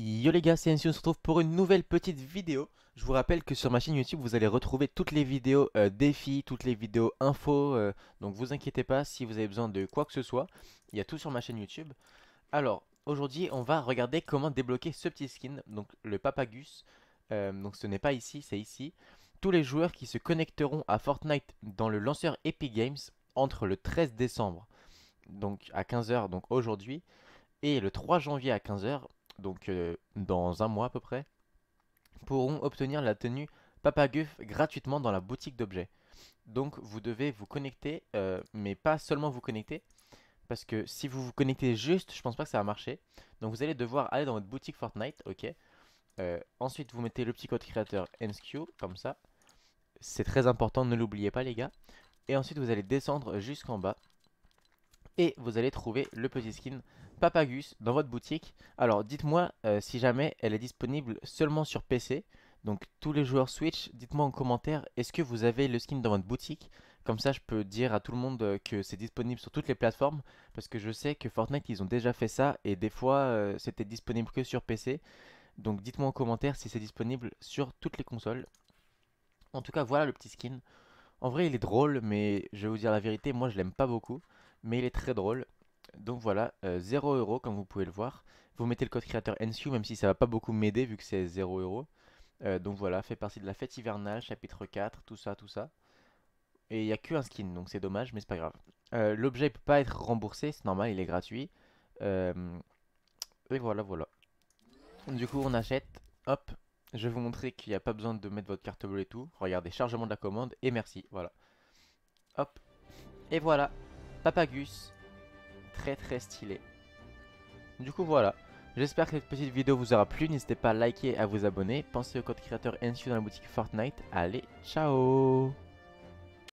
Yo les gars, c'est NC, on se retrouve pour une nouvelle petite vidéo. Je vous rappelle que sur ma chaîne YouTube, vous allez retrouver toutes les vidéos euh, défis, toutes les vidéos infos. Euh, donc vous inquiétez pas si vous avez besoin de quoi que ce soit. Il y a tout sur ma chaîne YouTube. Alors, aujourd'hui, on va regarder comment débloquer ce petit skin, donc le Papagus. Euh, donc ce n'est pas ici, c'est ici. Tous les joueurs qui se connecteront à Fortnite dans le lanceur Epic Games entre le 13 décembre, donc à 15h, donc aujourd'hui, et le 3 janvier à 15h, donc euh, dans un mois à peu près, pourront obtenir la tenue Papaguff gratuitement dans la boutique d'objets. Donc vous devez vous connecter, euh, mais pas seulement vous connecter, parce que si vous vous connectez juste, je pense pas que ça va marcher. Donc vous allez devoir aller dans votre boutique Fortnite, ok euh, Ensuite vous mettez le petit code créateur NSQ comme ça. C'est très important, ne l'oubliez pas les gars. Et ensuite vous allez descendre jusqu'en bas et vous allez trouver le petit skin Papagus dans votre boutique. Alors dites-moi euh, si jamais elle est disponible seulement sur PC. Donc tous les joueurs Switch, dites-moi en commentaire est-ce que vous avez le skin dans votre boutique Comme ça je peux dire à tout le monde euh, que c'est disponible sur toutes les plateformes parce que je sais que Fortnite ils ont déjà fait ça et des fois euh, c'était disponible que sur PC. Donc dites-moi en commentaire si c'est disponible sur toutes les consoles. En tout cas voilà le petit skin. En vrai il est drôle mais je vais vous dire la vérité moi je l'aime pas beaucoup mais il est très drôle. Donc voilà, 0€ euh, comme vous pouvez le voir. Vous mettez le code créateur NSU, même si ça va pas beaucoup m'aider vu que c'est 0€. Euh, donc voilà, fait partie de la fête hivernale, chapitre 4, tout ça, tout ça. Et il y a qu'un skin, donc c'est dommage, mais c'est pas grave. Euh, l'objet peut pas être remboursé, c'est normal, il est gratuit. et voilà, voilà. Du coup, on achète. Hop, je vais vous montrer qu'il n'y a pas besoin de mettre votre carte bleue et tout. Regardez, chargement de la commande et merci, voilà. Hop, et voilà. Papagus. Très très stylé. Du coup voilà. J'espère que cette petite vidéo vous aura plu. N'hésitez pas à liker et à vous abonner. Pensez au code créateur NCU dans la boutique Fortnite. Allez, ciao